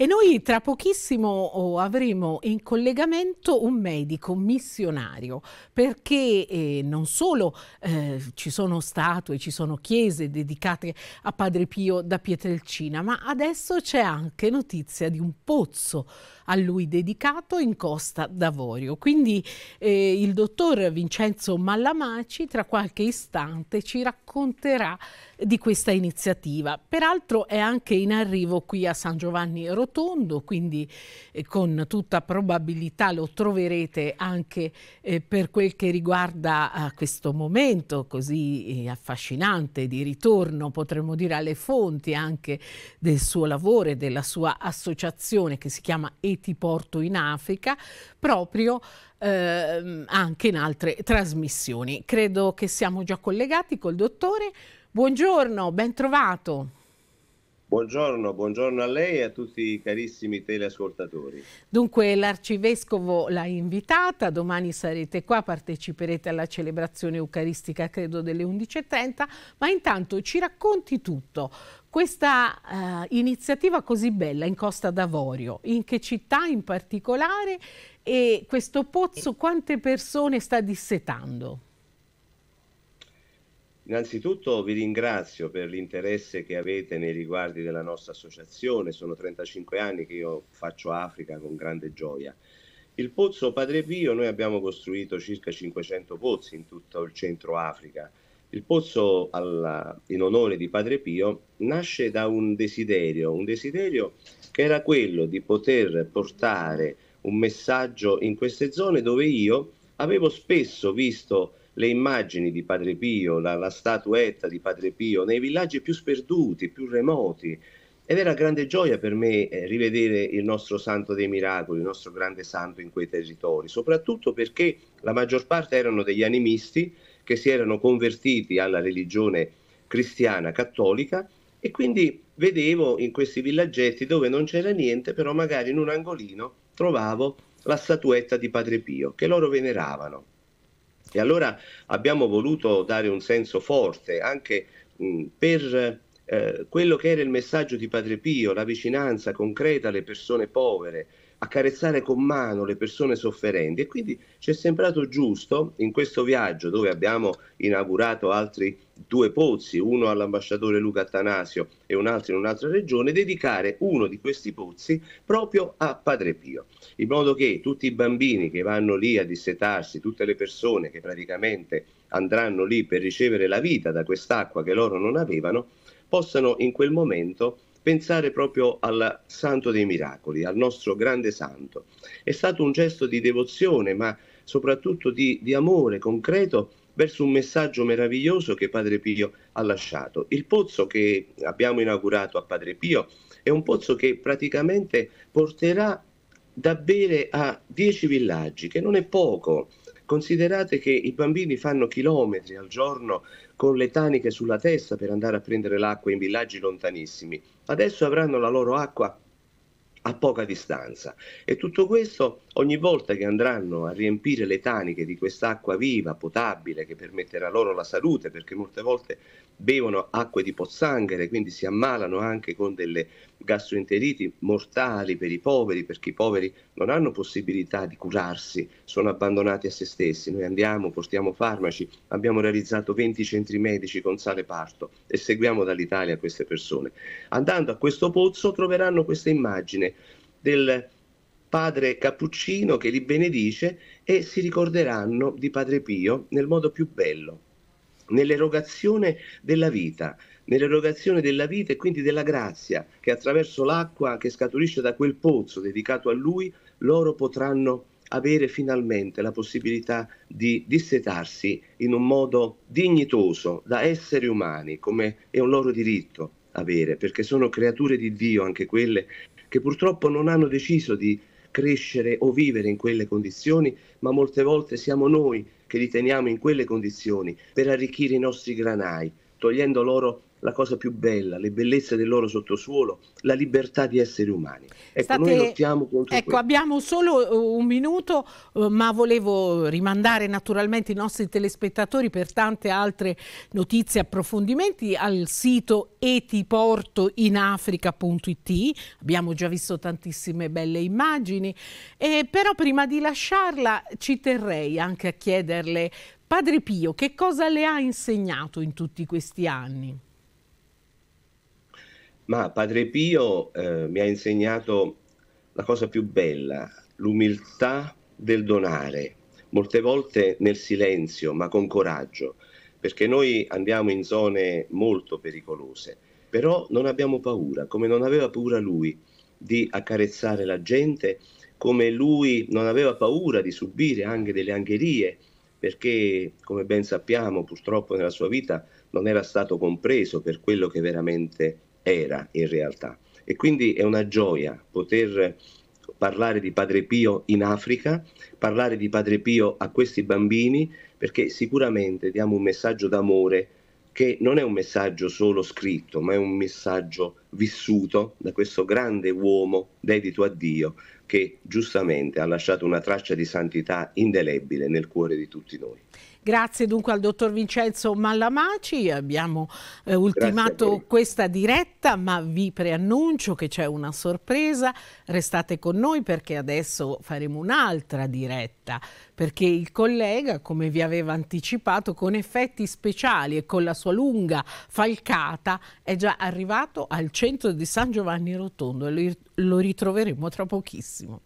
E noi tra pochissimo oh, avremo in collegamento un medico missionario, perché eh, non solo eh, ci sono statue, ci sono chiese dedicate a Padre Pio da Pietrelcina, ma adesso c'è anche notizia di un pozzo a lui dedicato in Costa d'Avorio. Quindi eh, il dottor Vincenzo Mallamaci tra qualche istante ci racconterà di questa iniziativa. Peraltro è anche in arrivo qui a San Giovanni Rotondo rotondo, quindi eh, con tutta probabilità lo troverete anche eh, per quel che riguarda ah, questo momento così eh, affascinante di ritorno, potremmo dire, alle fonti anche del suo lavoro e della sua associazione che si chiama Etiporto in Africa, proprio eh, anche in altre trasmissioni. Credo che siamo già collegati col dottore. Buongiorno, ben trovato. Buongiorno, buongiorno, a lei e a tutti i carissimi teleascoltatori. Dunque l'Arcivescovo l'ha invitata, domani sarete qua, parteciperete alla celebrazione eucaristica credo delle 11.30, ma intanto ci racconti tutto. Questa eh, iniziativa così bella in Costa d'Avorio, in che città in particolare e questo pozzo quante persone sta dissetando? Innanzitutto vi ringrazio per l'interesse che avete nei riguardi della nostra associazione, sono 35 anni che io faccio Africa con grande gioia. Il pozzo Padre Pio, noi abbiamo costruito circa 500 pozzi in tutto il centro Africa. Il pozzo alla, in onore di Padre Pio nasce da un desiderio, un desiderio che era quello di poter portare un messaggio in queste zone dove io avevo spesso visto le immagini di Padre Pio, la, la statuetta di Padre Pio nei villaggi più sperduti, più remoti. Ed era grande gioia per me eh, rivedere il nostro santo dei miracoli, il nostro grande santo in quei territori, soprattutto perché la maggior parte erano degli animisti che si erano convertiti alla religione cristiana cattolica e quindi vedevo in questi villaggetti dove non c'era niente, però magari in un angolino trovavo la statuetta di Padre Pio che loro veneravano. E allora abbiamo voluto dare un senso forte anche mh, per eh, quello che era il messaggio di Padre Pio, la vicinanza concreta alle persone povere, accarezzare con mano le persone sofferenti e quindi ci è sembrato giusto in questo viaggio dove abbiamo inaugurato altri due pozzi, uno all'ambasciatore Luca Attanasio e un altro in un'altra regione, dedicare uno di questi pozzi proprio a Padre Pio, in modo che tutti i bambini che vanno lì a dissetarsi, tutte le persone che praticamente andranno lì per ricevere la vita da quest'acqua che loro non avevano, possano in quel momento pensare proprio al Santo dei Miracoli, al nostro grande Santo. È stato un gesto di devozione, ma soprattutto di, di amore concreto verso un messaggio meraviglioso che Padre Pio ha lasciato. Il pozzo che abbiamo inaugurato a Padre Pio è un pozzo che praticamente porterà da bere a dieci villaggi, che non è poco, Considerate che i bambini fanno chilometri al giorno con le taniche sulla testa per andare a prendere l'acqua in villaggi lontanissimi. Adesso avranno la loro acqua a poca distanza e tutto questo ogni volta che andranno a riempire le taniche di quest'acqua viva, potabile, che permetterà loro la salute, perché molte volte bevono acque di pozzanghere, quindi si ammalano anche con delle gastroenteriti mortali per i poveri, perché i poveri non hanno possibilità di curarsi, sono abbandonati a se stessi. Noi andiamo, portiamo farmaci, abbiamo realizzato 20 centri medici con sale parto e seguiamo dall'Italia queste persone. Andando a questo pozzo troveranno questa immagine del padre Cappuccino che li benedice e si ricorderanno di Padre Pio nel modo più bello, nell'erogazione della vita, nell'erogazione della vita e quindi della grazia che attraverso l'acqua che scaturisce da quel pozzo dedicato a lui loro potranno avere finalmente la possibilità di dissetarsi in un modo dignitoso da esseri umani, come è un loro diritto avere, perché sono creature di Dio anche quelle che purtroppo non hanno deciso di crescere o vivere in quelle condizioni, ma molte volte siamo noi che li teniamo in quelle condizioni per arricchire i nostri granai, togliendo loro la cosa più bella, le bellezze del loro sottosuolo, la libertà di essere umani. Ecco, State... noi lottiamo contro Ecco, abbiamo solo eh, un minuto, eh, ma volevo rimandare naturalmente i nostri telespettatori per tante altre notizie e approfondimenti al sito etiportoinafrica.it. Abbiamo già visto tantissime belle immagini, eh, però prima di lasciarla ci terrei anche a chiederle Padre Pio, che cosa le ha insegnato in tutti questi anni? Ma Padre Pio eh, mi ha insegnato la cosa più bella, l'umiltà del donare, molte volte nel silenzio, ma con coraggio, perché noi andiamo in zone molto pericolose, però non abbiamo paura, come non aveva paura lui di accarezzare la gente, come lui non aveva paura di subire anche delle angherie, perché come ben sappiamo purtroppo nella sua vita non era stato compreso per quello che veramente era in realtà. E quindi è una gioia poter parlare di Padre Pio in Africa, parlare di Padre Pio a questi bambini, perché sicuramente diamo un messaggio d'amore che non è un messaggio solo scritto, ma è un messaggio vissuto da questo grande uomo dedito a Dio che giustamente ha lasciato una traccia di santità indelebile nel cuore di tutti noi. Grazie dunque al dottor Vincenzo Mallamaci, abbiamo eh, ultimato questa diretta, ma vi preannuncio che c'è una sorpresa, restate con noi perché adesso faremo un'altra diretta, perché il collega, come vi aveva anticipato, con effetti speciali e con la sua lunga falcata è già arrivato al centro di San Giovanni Rotondo e lo ritroveremo tra pochissimo.